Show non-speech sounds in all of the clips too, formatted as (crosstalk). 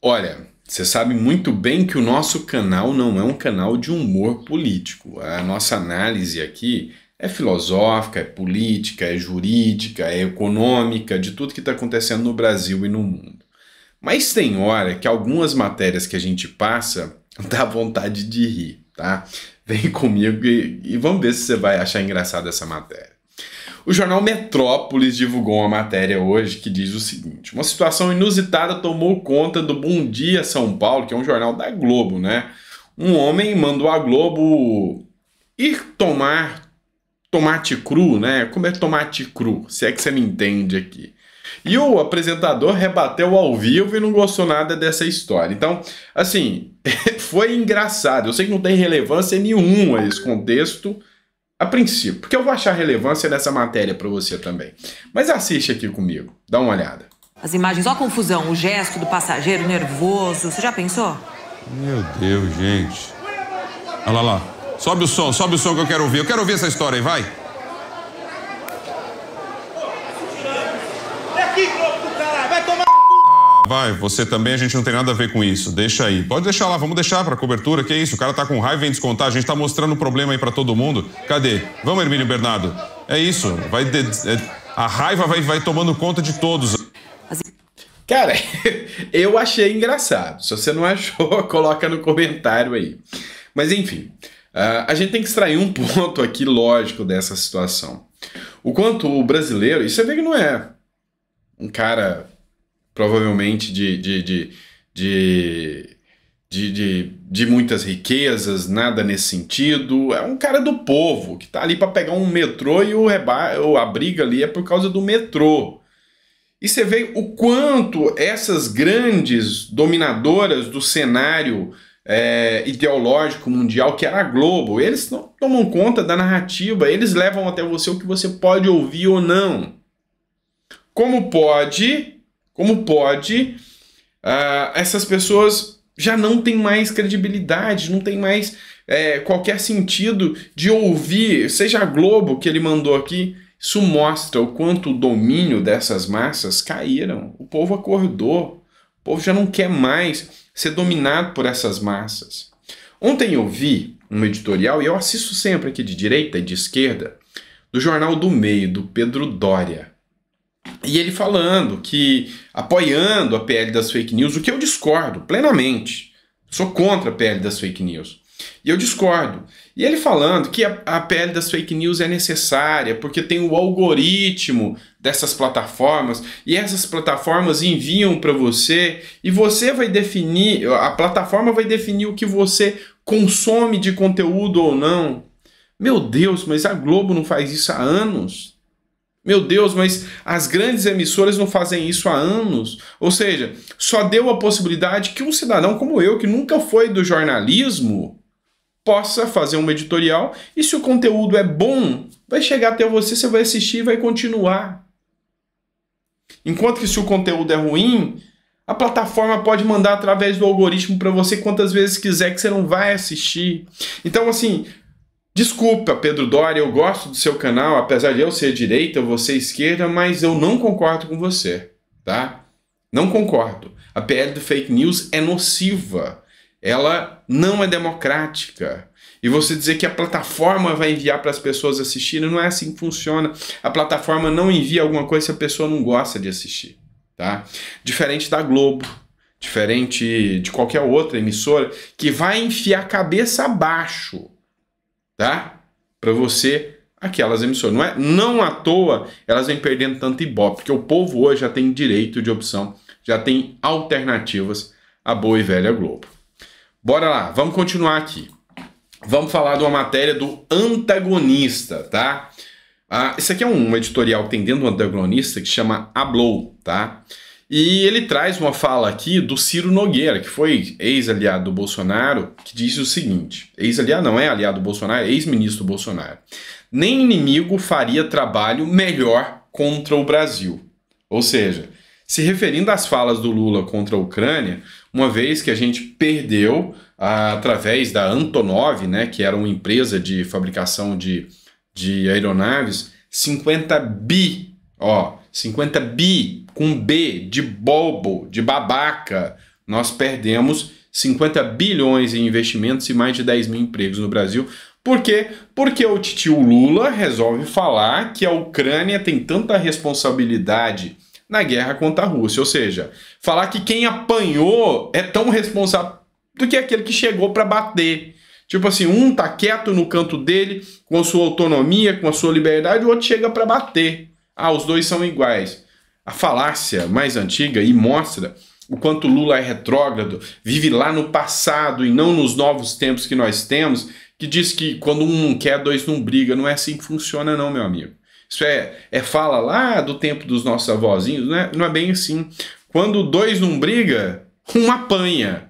Olha, você sabe muito bem que o nosso canal não é um canal de humor político. A nossa análise aqui é filosófica, é política, é jurídica, é econômica, de tudo que está acontecendo no Brasil e no mundo. Mas tem hora que algumas matérias que a gente passa (laughs) dá vontade de rir, tá? Vem comigo e, e vamos ver se você vai achar engraçada essa matéria. O jornal Metrópolis divulgou uma matéria hoje que diz o seguinte: uma situação inusitada tomou conta do Bom Dia São Paulo, que é um jornal da Globo, né? Um homem mandou a Globo ir tomar tomate cru, né? Comer é tomate cru, se é que você me entende aqui. E o apresentador rebateu ao vivo e não gostou nada dessa história. Então, assim, (laughs) foi engraçado. Eu sei que não tem relevância nenhuma esse contexto, a princípio, porque eu vou achar relevância nessa matéria para você também. Mas assiste aqui comigo, dá uma olhada. As imagens, ó a confusão, o gesto do passageiro nervoso. Você já pensou? Meu Deus, gente. Olha lá, lá. Sobe o som, sobe o som que eu quero ouvir. Eu quero ouvir essa história aí, vai. vai, você também, a gente não tem nada a ver com isso, deixa aí. Pode deixar lá, vamos deixar para cobertura, que é isso, o cara tá com raiva, em descontar, a gente tá mostrando o problema aí para todo mundo. Cadê? Vamos, Hermínio Bernardo. É isso, vai de, é, a raiva vai, vai tomando conta de todos. Cara, (laughs) eu achei engraçado. Se você não achou, (laughs) coloca no comentário aí. Mas enfim, ah, a gente tem que extrair um (laughs) ponto aqui lógico dessa situação. O quanto o brasileiro, e você vê que não é um cara provavelmente de, de, de, de de, de, de, muitas riquezas, nada nesse sentido. É um cara do povo que tá ali para pegar um metrô e o reba ou a briga ali é por causa do metrô. E você vê o quanto essas grandes dominadoras do cenário é, ideológico mundial, que era a Globo, eles não tomam conta da narrativa, eles levam até você o que você pode ouvir ou não. Como pode como pode uh, essas pessoas já não têm mais credibilidade, não tem mais é, qualquer sentido de ouvir, seja a Globo que ele mandou aqui, isso mostra o quanto o domínio dessas massas caíram. O povo acordou. O povo já não quer mais ser dominado por essas massas. Ontem eu vi um editorial, e eu assisto sempre aqui de direita e de esquerda, do Jornal do Meio, do Pedro Dória. E ele falando que apoiando a PL das fake news, o que eu discordo plenamente. Sou contra a PL das fake news. E eu discordo. E ele falando que a, a PL das fake news é necessária porque tem o algoritmo dessas plataformas e essas plataformas enviam para você e você vai definir, a plataforma vai definir o que você consome de conteúdo ou não. Meu Deus, mas a Globo não faz isso há anos. Meu Deus, mas as grandes emissoras não fazem isso há anos. Ou seja, só deu a possibilidade que um cidadão como eu, que nunca foi do jornalismo, possa fazer um editorial. E se o conteúdo é bom, vai chegar até você, você vai assistir e vai continuar. Enquanto que se o conteúdo é ruim, a plataforma pode mandar através do algoritmo para você quantas vezes quiser que você não vai assistir. Então, assim, Desculpa, Pedro Doria, eu gosto do seu canal, apesar de eu ser direita, você esquerda, mas eu não concordo com você, tá? Não concordo. A PL do fake news é nociva. Ela não é democrática. E você dizer que a plataforma vai enviar para as pessoas assistirem, não é assim que funciona. A plataforma não envia alguma coisa se a pessoa não gosta de assistir, tá? Diferente da Globo, diferente de qualquer outra emissora que vai enfiar a cabeça abaixo tá? Para você aquelas emissoras. Não, é, não à toa elas vêm perdendo tanto ibope, porque o povo hoje já tem direito de opção, já tem alternativas à boa e velha Globo. Bora lá, vamos continuar aqui. Vamos falar de uma matéria do antagonista, tá? Ah, isso aqui é um editorial que tem dentro do antagonista que chama Ablow, tá? E ele traz uma fala aqui do Ciro Nogueira, que foi ex-aliado do Bolsonaro, que diz o seguinte: ex-aliado não é aliado do Bolsonaro, é ex-ministro do Bolsonaro. Nem inimigo faria trabalho melhor contra o Brasil. Ou seja, se referindo às falas do Lula contra a Ucrânia, uma vez que a gente perdeu ah, através da Antonov, né, que era uma empresa de fabricação de, de aeronaves, 50 bi, ó, 50 bi com B de bobo, de babaca. Nós perdemos 50 bilhões em investimentos e mais de 10 mil empregos no Brasil. Por quê? Porque o tio Lula resolve falar que a Ucrânia tem tanta responsabilidade na guerra contra a Rússia. Ou seja, falar que quem apanhou é tão responsável do que aquele que chegou para bater. Tipo assim, um tá quieto no canto dele, com a sua autonomia, com a sua liberdade, o outro chega para bater ah, os dois são iguais. A falácia mais antiga e mostra o quanto Lula é retrógrado, vive lá no passado e não nos novos tempos que nós temos, que diz que quando um não quer, dois não briga. Não é assim que funciona, não, meu amigo. Isso é, é fala lá do tempo dos nossos avózinhos, não é, não é bem assim. Quando dois não briga, um apanha.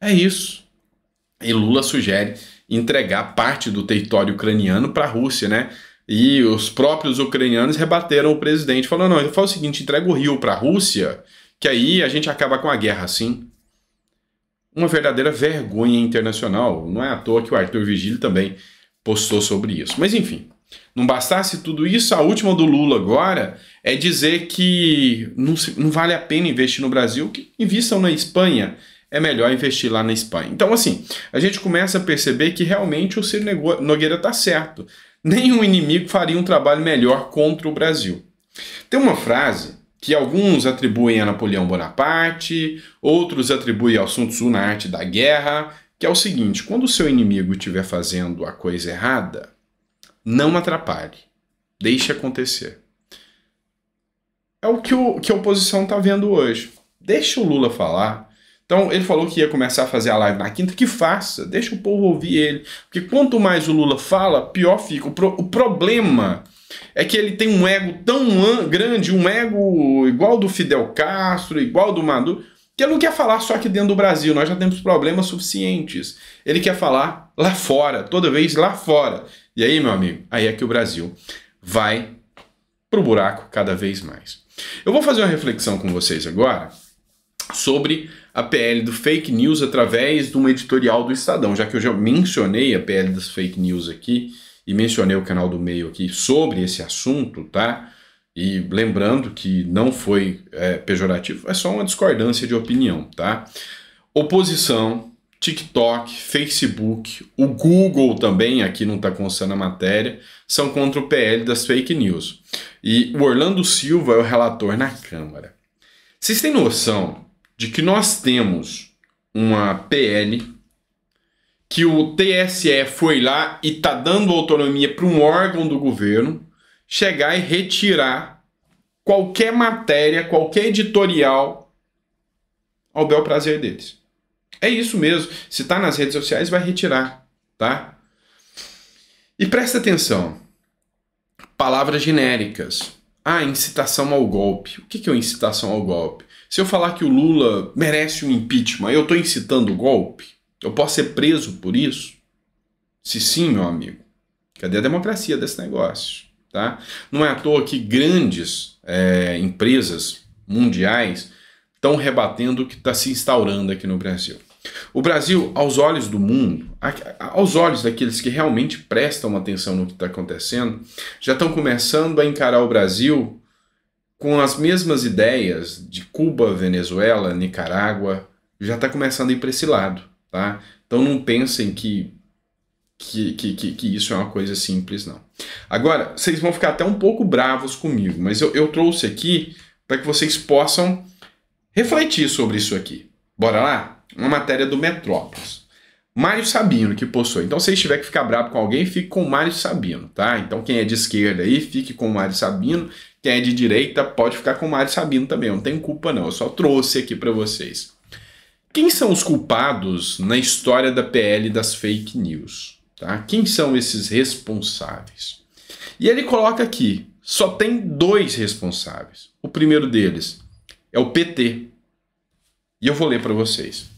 É isso. E Lula sugere entregar parte do território ucraniano para a Rússia, né? E os próprios ucranianos rebateram o presidente, falando: não, ele fala o seguinte, entrega o rio para a Rússia, que aí a gente acaba com a guerra, sim. Uma verdadeira vergonha internacional. Não é à toa que o Arthur Vigílio também postou sobre isso. Mas enfim, não bastasse tudo isso, a última do Lula agora é dizer que não, não vale a pena investir no Brasil, que invistam na Espanha. É melhor investir lá na Espanha. Então, assim, a gente começa a perceber que realmente o Ciro Nogueira está certo nenhum inimigo faria um trabalho melhor contra o Brasil. Tem uma frase que alguns atribuem a Napoleão Bonaparte, outros atribuem ao Sun Tzu na arte da guerra, que é o seguinte: quando o seu inimigo estiver fazendo a coisa errada, não atrapalhe, deixe acontecer. É o que, o, que a oposição está vendo hoje. Deixa o Lula falar, então ele falou que ia começar a fazer a live na quinta, que faça, deixa o povo ouvir ele. Porque quanto mais o Lula fala, pior fica. O, pro, o problema é que ele tem um ego tão grande, um ego igual do Fidel Castro, igual do Maduro, que ele não quer falar só aqui dentro do Brasil, nós já temos problemas suficientes. Ele quer falar lá fora, toda vez lá fora. E aí, meu amigo, aí é que o Brasil vai pro buraco cada vez mais. Eu vou fazer uma reflexão com vocês agora sobre a PL do fake news através de um editorial do Estadão, já que eu já mencionei a PL das fake news aqui e mencionei o canal do meio aqui sobre esse assunto, tá? E lembrando que não foi é, pejorativo, é só uma discordância de opinião, tá? Oposição, TikTok, Facebook, o Google também, aqui não está constando a matéria, são contra o PL das fake news. E o Orlando Silva é o relator na Câmara. Vocês têm noção de que nós temos uma PL que o TSE foi lá e tá dando autonomia para um órgão do governo chegar e retirar qualquer matéria, qualquer editorial ao bel prazer deles. É isso mesmo. Se tá nas redes sociais, vai retirar, tá? E presta atenção. Palavras genéricas. Ah, incitação ao golpe. O que é uma incitação ao golpe? Se eu falar que o Lula merece um impeachment, eu estou incitando o golpe? Eu posso ser preso por isso? Se sim, meu amigo, cadê a democracia desse negócio? Tá? Não é à toa que grandes é, empresas mundiais estão rebatendo o que está se instaurando aqui no Brasil. O Brasil, aos olhos do mundo, aos olhos daqueles que realmente prestam atenção no que está acontecendo, já estão começando a encarar o Brasil com as mesmas ideias de Cuba, Venezuela, Nicarágua, já está começando a ir para esse lado, tá? Então não pensem que que, que, que, isso é uma coisa simples, não. Agora, vocês vão ficar até um pouco bravos comigo, mas eu, eu trouxe aqui para que vocês possam refletir sobre isso aqui. Bora lá? Uma matéria do Metrópolis. Mário Sabino que possui. Então, se você tiver que ficar bravo com alguém, fique com o Mário Sabino, tá? Então, quem é de esquerda aí, fique com o Mário Sabino. Quem é de direita, pode ficar com o Mário Sabino também. não tem culpa, não. Eu só trouxe aqui para vocês. Quem são os culpados na história da PL das fake news? Tá? Quem são esses responsáveis? E ele coloca aqui: só tem dois responsáveis. O primeiro deles é o PT. E eu vou ler para vocês.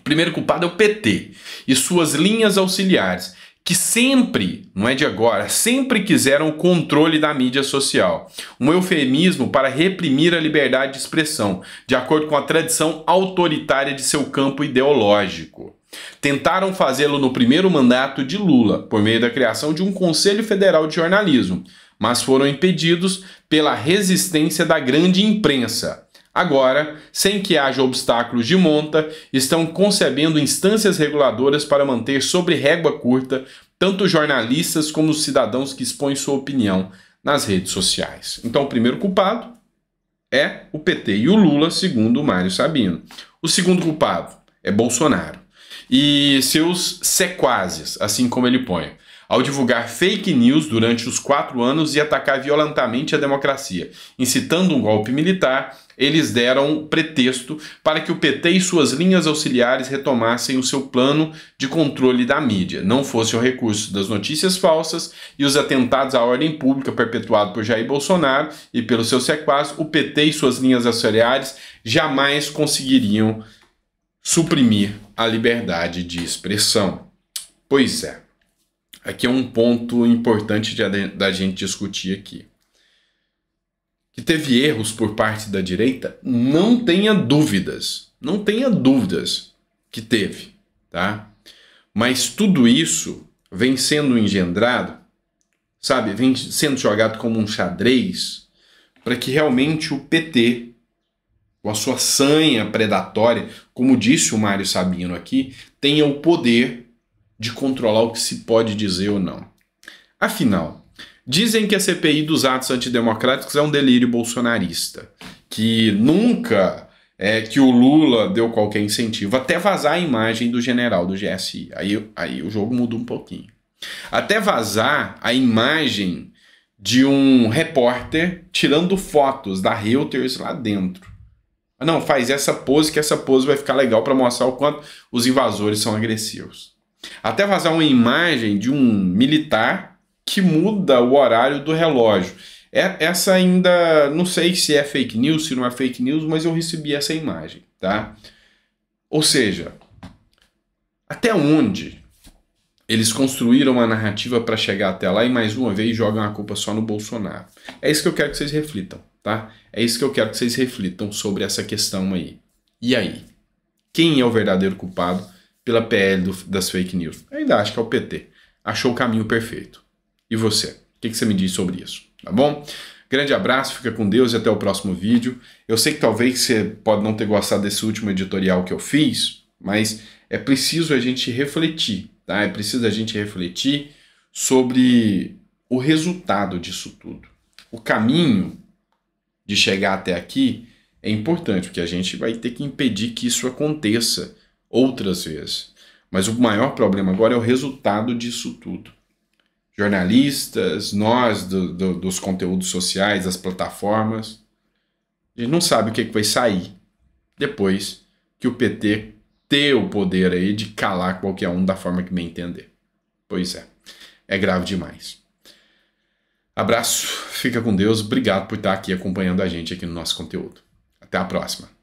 O primeiro culpado é o PT e suas linhas auxiliares, que sempre, não é de agora, sempre quiseram o controle da mídia social. Um eufemismo para reprimir a liberdade de expressão, de acordo com a tradição autoritária de seu campo ideológico. Tentaram fazê-lo no primeiro mandato de Lula, por meio da criação de um Conselho Federal de Jornalismo, mas foram impedidos pela resistência da grande imprensa Agora, sem que haja obstáculos de monta, estão concebendo instâncias reguladoras para manter sobre régua curta tanto jornalistas como os cidadãos que expõem sua opinião nas redes sociais. Então, o primeiro culpado é o PT e o Lula, segundo o Mário Sabino. O segundo culpado é Bolsonaro e seus sequazes, assim como ele põe ao divulgar fake news durante os quatro anos e atacar violentamente a democracia. Incitando um golpe militar, eles deram pretexto para que o PT e suas linhas auxiliares retomassem o seu plano de controle da mídia, não fosse o recurso das notícias falsas e os atentados à ordem pública perpetuado por Jair Bolsonaro e pelo seu sequaz, o PT e suas linhas auxiliares jamais conseguiriam suprimir a liberdade de expressão. Pois é aqui é um ponto importante de, da gente discutir aqui. Que teve erros por parte da direita, não tenha dúvidas. Não tenha dúvidas que teve, tá? Mas tudo isso vem sendo engendrado, sabe? Vem sendo jogado como um xadrez para que realmente o PT, com a sua sanha predatória, como disse o Mário Sabino aqui, tenha o poder de controlar o que se pode dizer ou não. Afinal, dizem que a CPI dos atos antidemocráticos é um delírio bolsonarista, que nunca é que o Lula deu qualquer incentivo, até vazar a imagem do general do GSI. Aí, aí o jogo muda um pouquinho. Até vazar a imagem de um repórter tirando fotos da Reuters lá dentro. Não, faz essa pose que essa pose vai ficar legal para mostrar o quanto os invasores são agressivos. Até vazar uma imagem de um militar que muda o horário do relógio. É, essa ainda não sei se é fake news, se não é fake news, mas eu recebi essa imagem, tá? Ou seja, até onde eles construíram uma narrativa para chegar até lá e mais uma vez jogam a culpa só no Bolsonaro? É isso que eu quero que vocês reflitam, tá? É isso que eu quero que vocês reflitam sobre essa questão aí. E aí? Quem é o verdadeiro culpado? pela PL do, das fake news. Eu ainda acho que é o PT. Achou o caminho perfeito. E você? O que, que você me diz sobre isso? Tá bom? Grande abraço, fica com Deus e até o próximo vídeo. Eu sei que talvez você pode não ter gostado desse último editorial que eu fiz, mas é preciso a gente refletir, tá? É preciso a gente refletir sobre o resultado disso tudo. O caminho de chegar até aqui é importante, porque a gente vai ter que impedir que isso aconteça outras vezes. Mas o maior problema agora é o resultado disso tudo. Jornalistas, nós do, do, dos conteúdos sociais, das plataformas, a gente não sabe o que, é que vai sair depois que o PT ter o poder aí de calar qualquer um da forma que bem entender. Pois é, é grave demais. Abraço, fica com Deus, obrigado por estar aqui acompanhando a gente aqui no nosso conteúdo. Até a próxima.